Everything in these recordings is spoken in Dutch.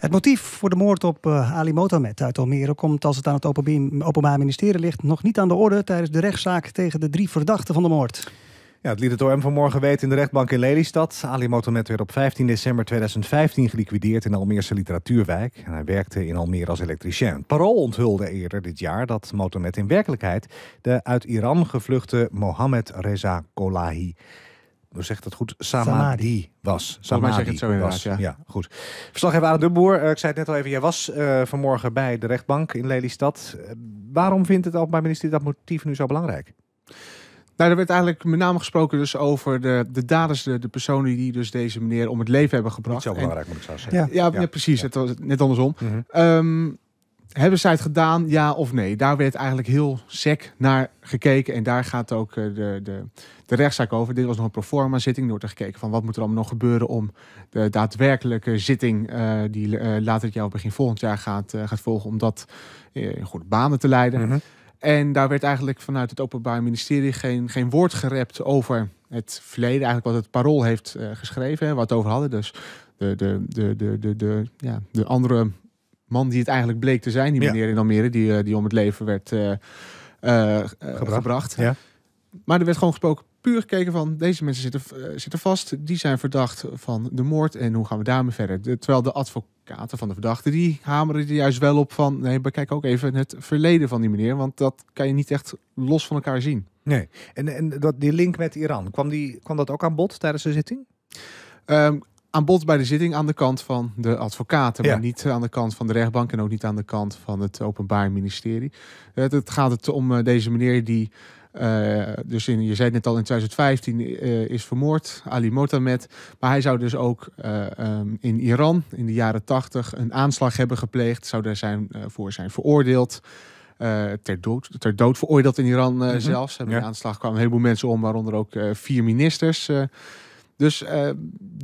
Het motief voor de moord op eh, Ali Motamed uit Almere komt, als het aan het Openbaar Ministerie ligt, nog niet aan de orde tijdens de rechtszaak tegen de drie verdachten van de moord. Ja, het liet het OM vanmorgen weten in de rechtbank in Lelystad. Ali Motamed werd op 15 december 2015 geliquideerd in de Almeerse literatuurwijk. En hij werkte in Almere als elektricien. Parool onthulde eerder dit jaar dat Motamed in werkelijkheid de uit Iran gevluchte Mohammed Reza Kolahi zegt dat goed, Samadhi was. Samadhi zeg het zo was. Ja. ja, goed. Verslaggever even de Boer, eh, ik zei het net al even, jij was eh, vanmorgen bij de rechtbank in Lelystad. Eh, waarom vindt het Openbaar Ministerie dat motief nu zo belangrijk? Nou, er werd eigenlijk met name gesproken dus over de, de daders, de, de personen die dus deze meneer om het leven hebben gebracht. Niet zo belangrijk moet ik zo zeggen. Ja, ja, precies. Het was net andersom. Mhm. Ehm, hebben zij het gedaan, ja of nee? Daar werd eigenlijk heel sec naar gekeken. En daar gaat ook eh, de, de, de rechtszaak over. Dit was nog een proforma zitting. Er wordt gekeken van wat moet er allemaal nog gebeuren om de daadwerkelijke zitting, eh, die eh, later dit jaar begin volgend jaar gaat, gaat volgen, om dat in goede banen te leiden. Mhm. En daar werd eigenlijk vanuit het Openbaar Ministerie geen, geen woord gerept over het verleden, eigenlijk wat het parool heeft geschreven, hè, wat over hadden. Dus de, de, de, de, de, de, ja, de andere man die het eigenlijk bleek te zijn, die meneer in Almere, die, eh, die om het leven werd eh, eh, gebracht. Ja. Maar er werd gewoon gesproken, puur gekeken van deze mensen zitten, zitten vast, die zijn verdacht van de moord en hoe gaan we daarmee verder. De, terwijl de advocaten van de verdachte, die hameren er juist wel op van, nee, bekijk ook even het verleden van die meneer, want dat kan je niet echt los van elkaar zien. Nee, en, en dat, die link met Iran, kwam, die, kwam dat ook aan bod tijdens de zitting? Um, aan bod bij de zitting aan de kant van de advocaten, maar niet aan de kant van de rechtbank en ook niet aan de kant van het Openbaar Ministerie. Het, het gaat het om eh, deze meneer die, eh, dus in, je zei net al, in 2015 eh, is vermoord, Ali Motamed. Maar hij zou dus ook ehm, in Iran in de jaren 80 een aanslag hebben gepleegd, zou daar zijn, voor zijn veroordeeld. ter, dood, ter dood veroordeeld in Iran mhm. zelfs. een de aanslag kwam, een heleboel mensen om, waaronder ook vier ministers. Dus ehm,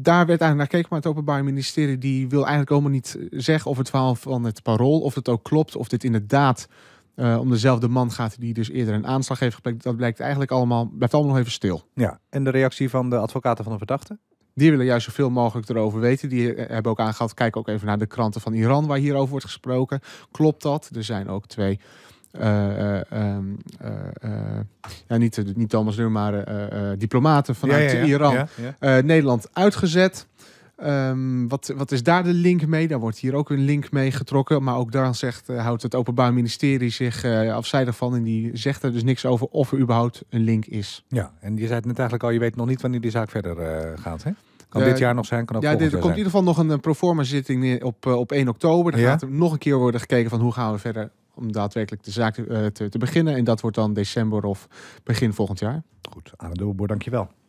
daar werd eigenlijk naar gekeken, maar het Openbaar Ministerie die wil eigenlijk helemaal niet eh, zeggen of het verhaal van het parool, of het ook klopt, of dit inderdaad eh, om dezelfde man gaat die dus eerder een aanslag heeft gepleegd. Dat blijkt eigenlijk allemaal, blijft allemaal nog even stil. Ja, en de reactie van de advocaten van de verdachte? Die willen juist zoveel mogelijk erover weten. Die eh, hebben ook aangehaald, kijk ook even naar de kranten van Iran waar hierover wordt gesproken. Klopt dat? Er zijn ook twee ehm, ja nou, niet, eh, niet Thomas Nur, maar eh, eh, diplomaten vanuit Iran, Nederland uitgezet. Ehm, wat, wat is daar de link mee? Daar wordt hier ook een link mee getrokken. Maar ook daar zegt, uh, houdt het Openbaar Ministerie zich uh, afzijdig van. En die zegt er dus niks over of er überhaupt een link is. Ja, en je zei het net eigenlijk al, je weet nog niet wanneer die zaak verder gaat. Hè? Kan dit jaar nog zijn, kan ook ja, dit, Er komt in ieder geval nog een, een proforma zitting op, op 1 oktober. Dan ja? gaat er nog een keer worden gekeken van hoe gaan we verder om daadwerkelijk de zaak eh, te, te beginnen. En dat wordt dan december of begin volgend jaar. Goed, Arne Doelboer, dankjewel.